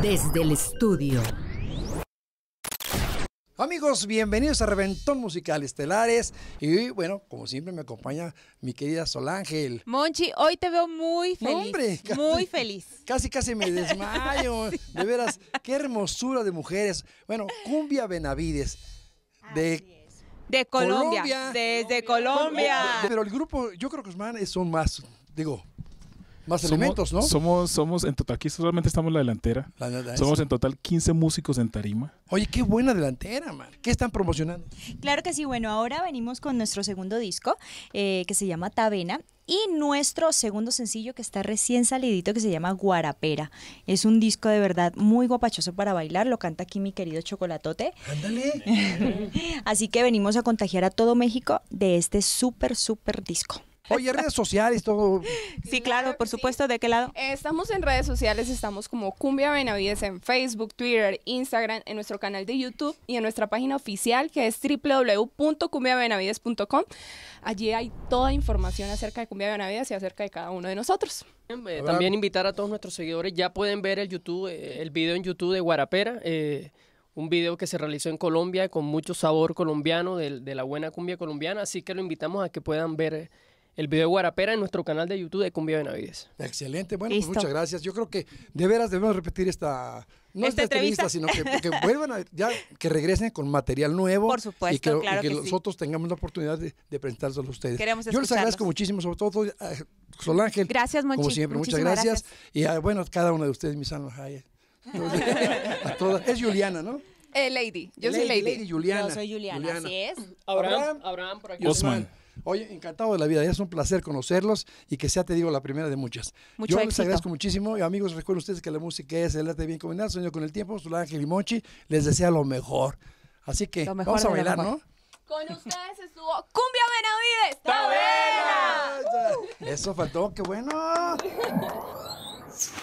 Desde el estudio. Amigos, bienvenidos a Reventón Musical Estelares. Y bueno, como siempre me acompaña mi querida Ángel. Monchi, hoy te veo muy feliz. hombre, muy feliz. Casi, casi me desmayo. De veras, qué hermosura de mujeres. Bueno, Cumbia Benavides. De de Colombia, desde Colombia. Pero el grupo, yo creo que son más, digo, más elementos, ¿no? Somos, somos, en total, aquí solamente estamos la delantera. somos en total 15 músicos en tarima. Oye, qué buena delantera, man. ¿Qué están promocionando? Claro que sí, bueno, ahora venimos con nuestro segundo disco, eh, que se llama Tavena. Y nuestro segundo sencillo que está recién salidito que se llama Guarapera. Es un disco de verdad muy guapachoso para bailar, lo canta aquí mi querido Chocolatote. ¡Ándale! Así que venimos a contagiar a todo México de este súper, súper disco. Oye, redes sociales, todo. Sí, claro, por supuesto, ¿de qué lado? Eh, estamos en redes sociales, estamos como Cumbia Benavides en Facebook, Twitter, Instagram, en nuestro canal de YouTube y en nuestra página oficial que es www.cumbiabenavides.com. Allí hay toda información acerca de Cumbia Benavides y acerca de cada uno de nosotros. Eh, también invitar a todos nuestros seguidores, ya pueden ver el YouTube, eh, el video en YouTube de Guarapera un video que se realizó en Colombia con mucho sabor colombiano de, la buena cumbia colombiana, así que lo invitamos a que puedan ver el video de Guarapera en nuestro canal de YouTube de Cumbia Benavides. Excelente, bueno, pues muchas gracias. Yo creo que de veras debemos repetir esta, no esta, entrevista, sino que, vuelvan a, ya, que regresen con material nuevo. Por supuesto, y que, y que, nosotros tengamos la oportunidad de, presentarlos a ustedes. Queremos Yo les agradezco muchísimo, sobre todo a Ángel. Gracias, Monchi. Como siempre, muchas gracias. Y a, bueno, cada uno de ustedes, mis almas, a todas. Es Juliana, ¿no? Eh, lady, yo soy Lady. Lady Juliana. Yo soy Juliana, así es. Abraham, Abraham, por aquí. Osman. Oye, encantado de la vida, es un placer conocerlos y que sea, te digo, la primera de muchas. Yo les agradezco muchísimo y amigos, recuerden ustedes que la música es el arte bien combinado, sueño con el tiempo, su Ángel y les desea lo mejor. Así que vamos a bailar, ¿no? Con ustedes estuvo Cumbia Benavides. ¡Está Eso faltó, qué bueno.